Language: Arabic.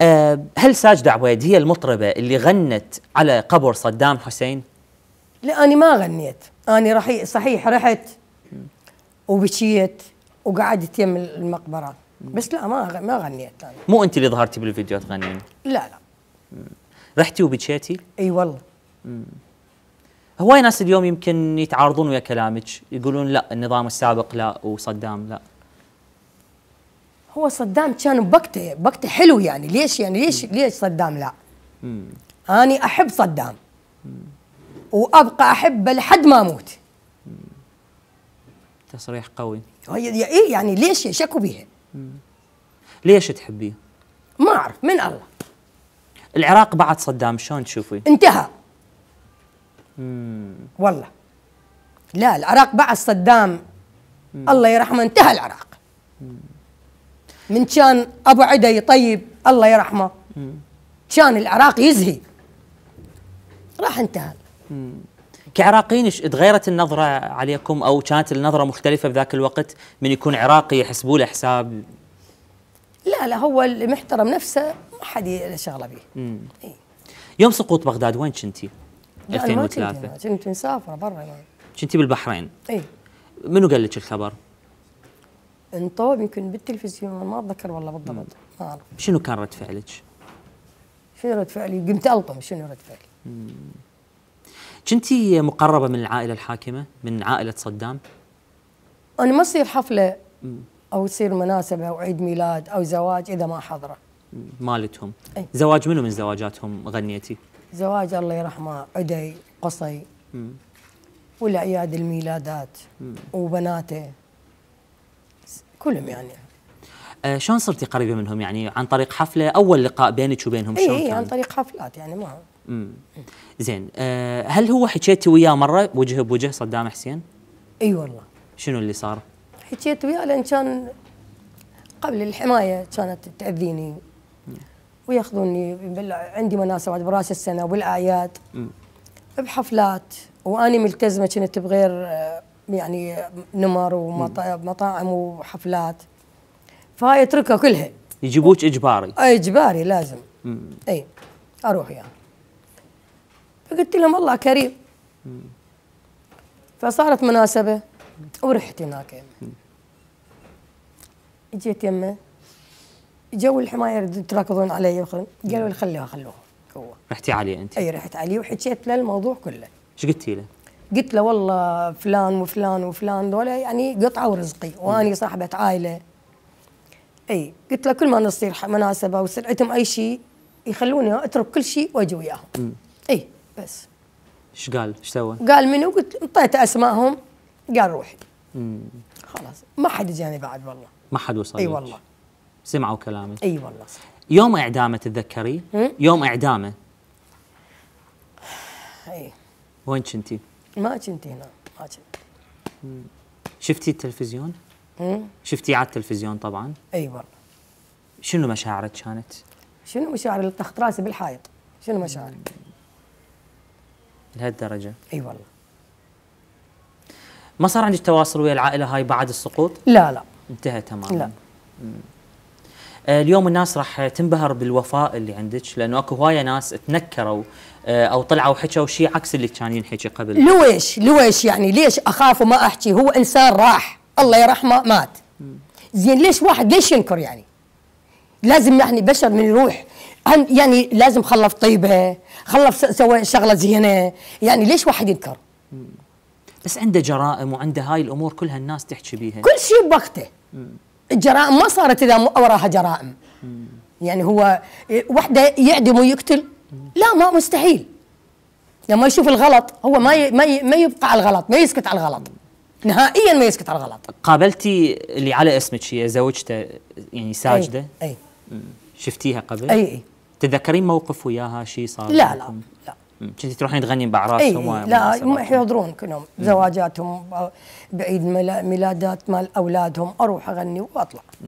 آه، هل ساجدة عويد هي المطربة اللي غنت على قبر صدام حسين؟ لا أنا ما غنيت أنا رحي صحيح رحت وبكيت وقعدت يم المقبرة بس لا ما ما غنيت أنا مو أنت اللي ظهرتي بالفيديو تغنين؟ لا لا رحتي وبكيتي؟ اي والله هواي ناس اليوم يمكن يتعارضون ويا كلامك يقولون لا النظام السابق لا وصدام لا هو صدام كان بوقته بوقته حلو يعني ليش يعني ليش مم. ليش صدام لا؟ مم. أنا أحب صدام مم. وأبقى أحبه لحد ما أموت تصريح قوي إيه يعني ليش شكو بيها؟ ليش تحبيه؟ ما أعرف من الله العراق بعد صدام شلون تشوفي؟ انتهى مم. والله لا العراق بعد صدام مم. الله يرحمه انتهى العراق مم. من كان ابو عدي طيب الله يرحمه كان العراق يزهي راح انتهى كعراقيين تغيرت النظرة عليكم أو كانت النظرة مختلفة بذاك الوقت من يكون عراقي يحسبوا له حساب لا لا هو اللي محترم نفسه ما حد له شغله به إيه. يوم سقوط بغداد وين كنتي؟ 2003 كنت مسافره برا يعني. كنتي بالبحرين؟ اي منو قال لك الخبر؟ انطوب يمكن بالتلفزيون ما اتذكر والله بالضبط ما اعرف شنو كان رد فعلك؟ شنو رد فعلي؟ قمت الطم شنو رد فعلي؟ كنتي مقربه من العائله الحاكمه من عائله صدام؟ انا ما تصير حفله مم. او تصير مناسبه او عيد ميلاد او زواج اذا ما حضره مالتهم أي. زواج منو من زواجاتهم غنيتي؟ زواج الله يرحمه عدي قصي مم. والاعياد الميلادات مم. وبناته كلهم يعني آه شلون صرتي قريبه منهم يعني عن طريق حفله اول لقاء بينك وبينهم إيه، شلون اي عن طريق حفلات يعني ما امم زين آه هل هو حكيتي وياه مره وجه بوجه صدام حسين اي والله شنو اللي صار حكيت وياه لان كان قبل الحمايه كانت تاذيني وياخذوني عندي مناسبات براس السنه والاعياد بحفلات واني ملتزمه كنت بغير آه، يعني نمر ومطاعم وحفلات فهاي اتركها كلها يجيبوك اجباري اجباري لازم اي اروح يعني فقلت لهم الله كريم فصارت مناسبه ورحت هناك اجيت جيت يمه جو الحمايه يتراكضون علي قالوا لي خلوها خلوها رحتي عليه انت اي رحت عليه وحكيت له الموضوع كله ايش قلتي له؟ قلت له والله فلان وفلان وفلان دول يعني قطعه ورزقي واني صاحبه عائله اي قلت له كل ما نصير مناسبه ويصير عندهم اي شيء يخلوني اترك كل شيء واجي وياهم اي بس ايش قال؟ ايش سوى؟ قال منو؟ قلت انطيت اسمائهم قال روحي خلاص ما حد جاني بعد والله ما حد وصل اي والله سمعوا كلامي اي والله يوم اعدامه تتذكري؟ يوم اعدامه اي وين كنتي؟ ما كنت هنا ما كنت شفتي التلفزيون؟ شفتي على التلفزيون طبعا؟ اي والله شنو مشاعرك كانت؟ شنو مشاعري اللي طخت راسي بالحائط؟ شنو مشاعري؟ لهالدرجة؟ اي والله ما صار عندك تواصل ويا العائلة هاي بعد السقوط؟ لا لا انتهى تماما لا آه، اليوم الناس راح تنبهر بالوفاء اللي عندك لانه اكو هوايه ناس تنكروا آه، او طلعوا حكوا شيء عكس اللي كان ينحكي قبل لويش لويش يعني ليش اخاف وما احكي هو انسان راح الله يرحمه مات زين ليش واحد ليش ينكر يعني لازم يعني بشر من يروح يعني لازم خلف طيبه خلف سوى شغله زينه يعني ليش واحد ينكر بس عنده جرائم وعنده هاي الامور كلها الناس تحكي بيها كل شيء بوقته جرائم ما صارت اذا وراها جرائم يعني هو وحده يعدم ويقتل لا ما مستحيل لما يشوف الغلط هو ما ي... ما ي... ما يبقى على الغلط ما يسكت على الغلط نهائيا ما يسكت على الغلط قابلتي اللي على اسمك هي زوجته يعني ساجده اي, أي. شفتيها قبل اي اي تتذكرين موقف وياها شيء صار لا لكم. لا كنتي تروحين تغنين باعراس اي لا هم يحضرون كلهم زواجاتهم بعيد ميلادات مال اولادهم اروح اغني واطلع